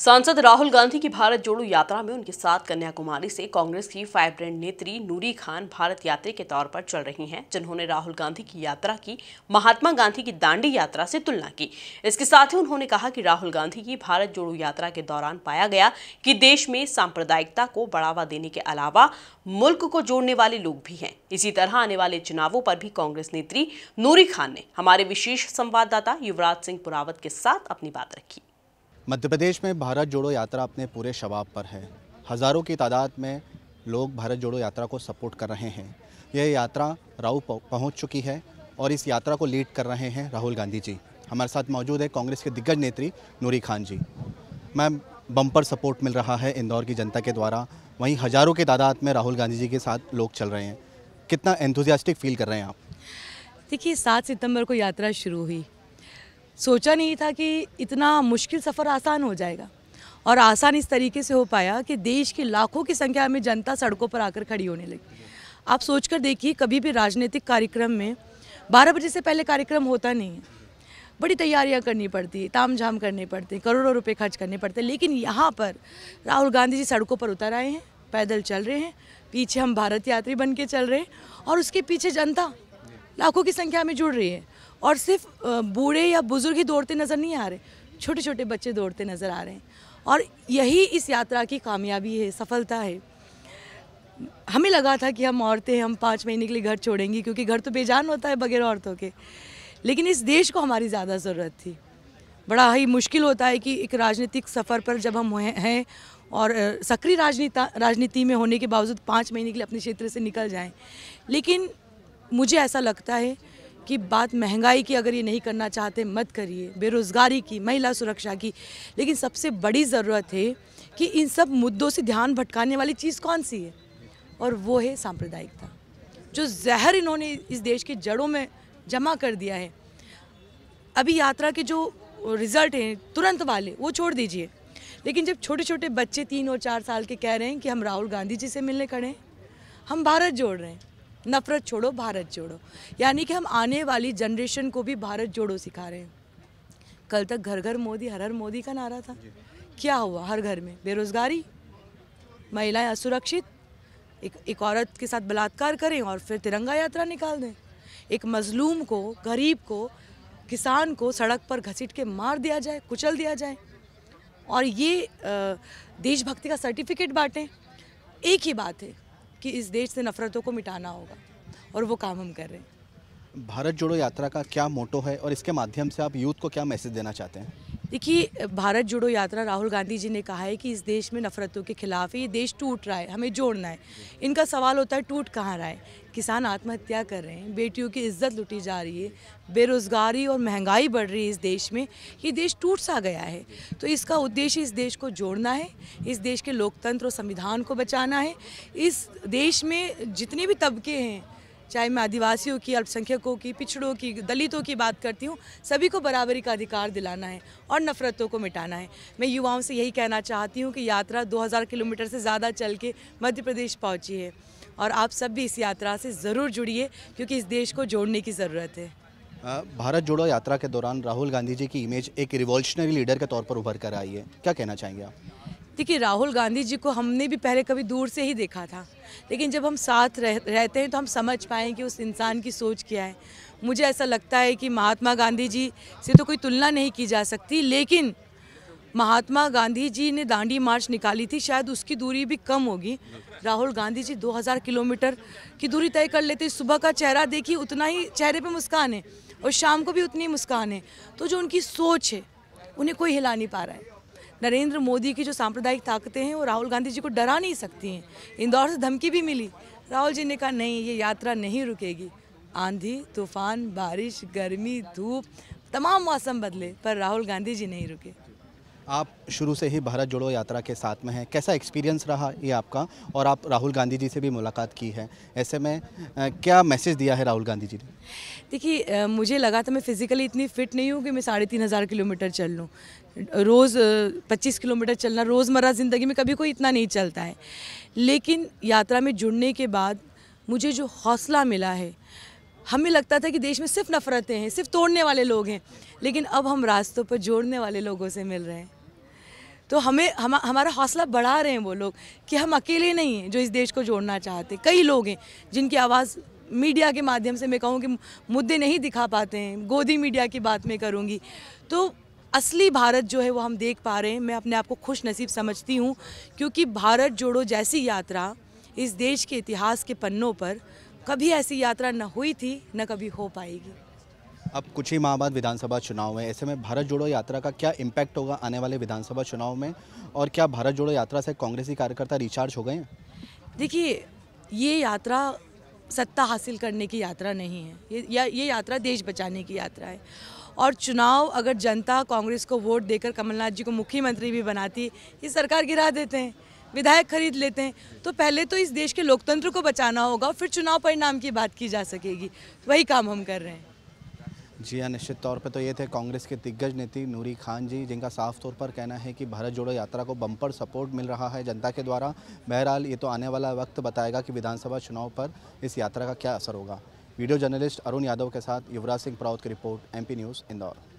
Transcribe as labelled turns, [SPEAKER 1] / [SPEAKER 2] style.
[SPEAKER 1] सांसद राहुल गांधी की भारत जोड़ो यात्रा में उनके साथ कन्याकुमारी से कांग्रेस की फायरब्रेंड नेत्री नूरी खान भारत यात्री के तौर पर चल रही हैं जिन्होंने राहुल गांधी की यात्रा की महात्मा गांधी की दांडी यात्रा से तुलना की इसके साथ ही उन्होंने कहा कि राहुल गांधी की भारत जोड़ो यात्रा के दौरान पाया गया कि देश में सांप्रदायिकता को बढ़ावा देने के अलावा मुल्क को जोड़ने वाले लोग भी हैं इसी तरह आने वाले चुनावों पर भी कांग्रेस नेत्री नूरी खान ने हमारे विशेष संवाददाता युवराज सिंह पुरावत के साथ अपनी बात रखी
[SPEAKER 2] मध्य प्रदेश में भारत जोड़ो यात्रा अपने पूरे शबाब पर है हज़ारों की तादाद में लोग भारत जोड़ो यात्रा को सपोर्ट कर रहे हैं यह यात्रा राउ पहुंच चुकी है और इस यात्रा को लीड कर रहे हैं राहुल गांधी जी हमारे साथ मौजूद है कांग्रेस के दिग्गज नेत्री Noori Khan ji ma'am bumper support मिल रहा है इंदौर की जनता के द्वारा वहीं हज़ारों की तादाद में राहुल गांधी जी के साथ लोग चल रहे हैं कितना एंथुजियास्टिक फील कर रहे हैं आप
[SPEAKER 1] देखिए सात सितंबर को यात्रा शुरू हुई सोचा नहीं था कि इतना मुश्किल सफ़र आसान हो जाएगा और आसान इस तरीके से हो पाया कि देश की लाखों की संख्या में जनता सड़कों पर आकर खड़ी होने लगी आप सोच कर देखिए कभी भी राजनीतिक कार्यक्रम में बारह बजे से पहले कार्यक्रम होता नहीं है बड़ी तैयारियां करनी पड़ती है ताम झाम करने पड़ते हैं करोड़ों रुपए खर्च करने पड़ते हैं लेकिन यहाँ पर राहुल गांधी जी सड़कों पर उतर आए हैं पैदल चल रहे हैं पीछे हम भारत यात्री बन के चल रहे हैं और उसके पीछे जनता लाखों की संख्या में जुड़ रही है और सिर्फ बूढ़े या बुज़ुर्ग ही दौड़ते नज़र नहीं आ रहे छोटे छोटे बच्चे दौड़ते नज़र आ रहे हैं और यही इस यात्रा की कामयाबी है सफलता है हमें लगा था कि हम औरतें हम पाँच महीने के लिए घर छोड़ेंगी क्योंकि घर तो बेजान होता है बगैर औरतों के लेकिन इस देश को हमारी ज़्यादा ज़रूरत थी बड़ा ही मुश्किल होता है कि एक राजनीतिक सफ़र पर जब हम हैं और सक्रिय राजनीता राजनीति में होने के बावजूद पाँच महीने के लिए अपने क्षेत्र से निकल जाएं लेकिन मुझे ऐसा लगता है कि बात महंगाई की अगर ये नहीं करना चाहते मत करिए बेरोज़गारी की महिला सुरक्षा की लेकिन सबसे बड़ी ज़रूरत है कि इन सब मुद्दों से ध्यान भटकाने वाली चीज़ कौन सी है और वो है सांप्रदायिकता जो जहर इन्होंने इस देश की जड़ों में जमा कर दिया है अभी यात्रा के जो रिज़ल्ट हैं तुरंत वाले वो छोड़ दीजिए लेकिन जब छोटे छोटे बच्चे तीन और चार साल के कह रहे हैं कि हम राहुल गांधी जी से मिलने खड़े हैं हम भारत जोड़ रहे हैं नफ़रत छोड़ो भारत जोड़ो यानी कि हम आने वाली जनरेशन को भी भारत जोड़ो सिखा रहे हैं कल तक घर घर मोदी हर हर मोदी का नारा था क्या हुआ हर घर में बेरोज़गारी महिलाएं असुरक्षित एक एक औरत के साथ बलात्कार करें और फिर तिरंगा यात्रा निकाल दें एक मजलूम को गरीब को किसान को सड़क पर घसीट के मार दिया जाए कुचल दिया जाए और ये देशभक्ति का सर्टिफिकेट बांटें एक ही बात है कि इस देश से नफरतों को मिटाना होगा और वो काम हम कर रहे हैं
[SPEAKER 2] भारत जोड़ो यात्रा का क्या मोटो है और इसके माध्यम से आप यूथ को क्या मैसेज देना चाहते हैं
[SPEAKER 1] देखिए भारत जोड़ो यात्रा राहुल गांधी जी ने कहा है कि इस देश में नफरतों के खिलाफ है ये देश टूट रहा है हमें जोड़ना है इनका सवाल होता है टूट कहाँ रहा है किसान आत्महत्या कर रहे हैं बेटियों की इज्जत लुटी जा रही है बेरोज़गारी और महंगाई बढ़ रही है इस देश में ये देश टूट सा गया है तो इसका उद्देश्य इस देश को जोड़ना है इस देश के लोकतंत्र और संविधान को बचाना है इस देश में जितने भी तबके हैं चाहे मैं आदिवासियों की अल्पसंख्यकों की पिछड़ों की दलितों की बात करती हूँ सभी को बराबरी का अधिकार दिलाना है और नफरतों को मिटाना है मैं युवाओं से यही कहना चाहती हूँ कि यात्रा 2000 किलोमीटर से ज़्यादा चल के मध्य प्रदेश पहुँची है और आप सब भी इस यात्रा से ज़रूर जुड़िए क्योंकि इस देश को जोड़ने की ज़रूरत है
[SPEAKER 2] भारत जोड़ो यात्रा के दौरान राहुल गांधी जी की इमेज एक रिवॉल्यूशनरी लीडर के तौर पर उभर कर आई है क्या कहना चाहेंगे आप
[SPEAKER 1] देखिए राहुल गांधी जी को हमने भी पहले कभी दूर से ही देखा था लेकिन जब हम साथ रह, रहते हैं तो हम समझ पाएँ कि उस इंसान की सोच क्या है मुझे ऐसा लगता है कि महात्मा गांधी जी से तो कोई तुलना नहीं की जा सकती लेकिन महात्मा गांधी जी ने दांडी मार्च निकाली थी शायद उसकी दूरी भी कम होगी राहुल गांधी जी 2000 किलोमीटर की दूरी तय कर लेते सुबह का चेहरा देखिए उतना ही चेहरे पे मुस्कान है और शाम को भी उतनी मुस्कान है तो जो उनकी सोच है उन्हें कोई हिला नहीं पा रहा है नरेंद्र मोदी की जो सांप्रदायिक ताकतें हैं वो राहुल गांधी जी को डरा नहीं सकती हैं इंदौर से धमकी भी मिली राहुल जी ने कहा नहीं ये यात्रा नहीं रुकेगी आंधी तूफान बारिश गर्मी धूप तमाम मौसम बदले पर राहुल गांधी जी नहीं रुके
[SPEAKER 2] आप शुरू से ही भारत जोड़ो यात्रा के साथ में हैं कैसा एक्सपीरियंस रहा ये आपका और आप राहुल गांधी जी से भी मुलाकात की है ऐसे में क्या मैसेज दिया है राहुल गांधी जी ने
[SPEAKER 1] देखिए मुझे लगा था मैं फिज़िकली इतनी फिट नहीं हूँ कि मैं साढ़े तीन हज़ार किलोमीटर चल लूँ रोज़ पच्चीस किलोमीटर चलना रोज़मर्रा ज़िंदगी में कभी कोई इतना नहीं चलता है लेकिन यात्रा में जुड़ने के बाद मुझे जो हौसला मिला है हमें लगता था कि देश में सिर्फ नफ़रतें हैं सिर्फ तोड़ने वाले लोग हैं लेकिन अब हम रास्तों पर जोड़ने वाले लोगों से मिल रहे हैं तो हमें हम हमारा हौसला बढ़ा रहे हैं वो लोग कि हम अकेले नहीं हैं जो इस देश को जोड़ना चाहते कई लोग हैं जिनकी आवाज़ मीडिया के माध्यम से मैं कहूँ कि मुद्दे नहीं दिखा पाते हैं गोदी मीडिया की बात मैं करूँगी तो असली भारत जो है वो हम देख पा रहे हैं मैं अपने आप को खुश नसीब समझती हूँ क्योंकि भारत जोड़ो जैसी यात्रा इस देश के इतिहास के पन्नों पर कभी ऐसी यात्रा न हुई थी न कभी हो पाएगी
[SPEAKER 2] अब कुछ ही माह बाद विधानसभा चुनाव है ऐसे में भारत जोड़ो यात्रा का क्या इम्पैक्ट होगा आने वाले विधानसभा चुनाव में और क्या भारत जोड़ो यात्रा से कांग्रेसी कार्यकर्ता रिचार्ज हो गए हैं
[SPEAKER 1] देखिए ये यात्रा सत्ता हासिल करने की यात्रा नहीं है ये या ये यात्रा देश बचाने की यात्रा है और चुनाव अगर जनता कांग्रेस को वोट देकर कमलनाथ जी को मुख्यमंत्री भी बनाती ये सरकार गिरा देते हैं विधायक खरीद लेते हैं तो पहले तो इस देश के लोकतंत्र को बचाना होगा फिर चुनाव परिणाम की बात की जा सकेगी वही काम हम कर रहे हैं
[SPEAKER 2] जी हाँ निश्चित तौर पर तो ये थे कांग्रेस के दिग्गज नेत्री नूरी खान जी जिनका साफ तौर पर कहना है कि भारत जोड़ो यात्रा को बम्पर सपोर्ट मिल रहा है जनता के द्वारा बहरहाल ये तो आने वाला वक्त बताएगा कि विधानसभा चुनाव पर इस यात्रा का क्या असर होगा वीडियो जर्नलिस्ट अरुण यादव के साथ युवराज सिंह प्रावत की रिपोर्ट एम न्यूज़ इंदौर